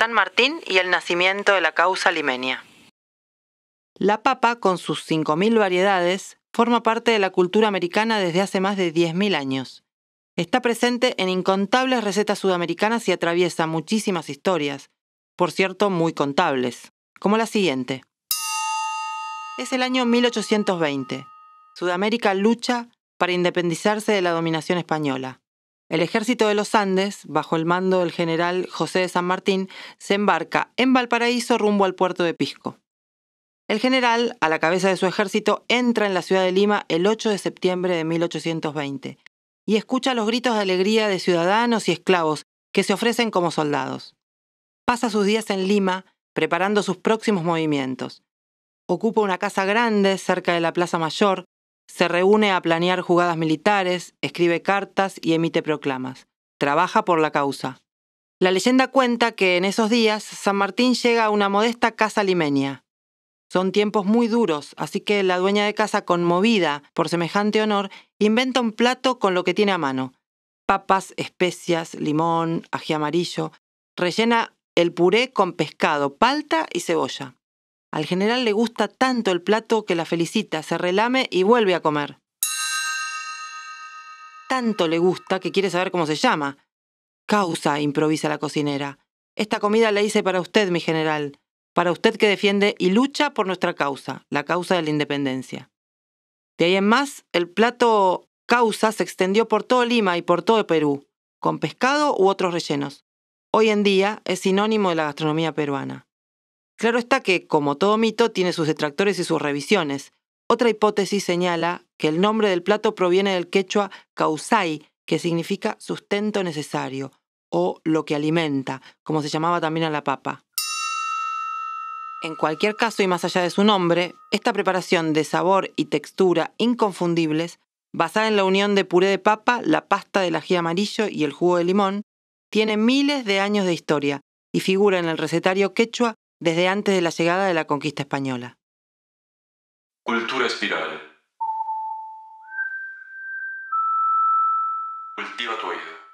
San Martín y el nacimiento de la causa limeña. La papa, con sus 5.000 variedades, forma parte de la cultura americana desde hace más de 10.000 años. Está presente en incontables recetas sudamericanas y atraviesa muchísimas historias, por cierto, muy contables, como la siguiente. Es el año 1820. Sudamérica lucha para independizarse de la dominación española. El ejército de los Andes, bajo el mando del general José de San Martín, se embarca en Valparaíso rumbo al puerto de Pisco. El general, a la cabeza de su ejército, entra en la ciudad de Lima el 8 de septiembre de 1820 y escucha los gritos de alegría de ciudadanos y esclavos que se ofrecen como soldados. Pasa sus días en Lima preparando sus próximos movimientos. Ocupa una casa grande cerca de la Plaza Mayor se reúne a planear jugadas militares, escribe cartas y emite proclamas. Trabaja por la causa. La leyenda cuenta que en esos días San Martín llega a una modesta casa limeña. Son tiempos muy duros, así que la dueña de casa, conmovida por semejante honor, inventa un plato con lo que tiene a mano. Papas, especias, limón, ají amarillo. Rellena el puré con pescado, palta y cebolla. Al general le gusta tanto el plato que la felicita, se relame y vuelve a comer. Tanto le gusta que quiere saber cómo se llama. Causa, improvisa la cocinera. Esta comida la hice para usted, mi general, para usted que defiende y lucha por nuestra causa, la causa de la independencia. De ahí en más, el plato causa se extendió por todo Lima y por todo Perú, con pescado u otros rellenos. Hoy en día es sinónimo de la gastronomía peruana. Claro está que, como todo mito, tiene sus detractores y sus revisiones. Otra hipótesis señala que el nombre del plato proviene del quechua causai, que significa sustento necesario, o lo que alimenta, como se llamaba también a la papa. En cualquier caso y más allá de su nombre, esta preparación de sabor y textura inconfundibles, basada en la unión de puré de papa, la pasta la ají amarillo y el jugo de limón, tiene miles de años de historia y figura en el recetario quechua desde antes de la llegada de la conquista española. Cultura espiral. Cultiva tu oído.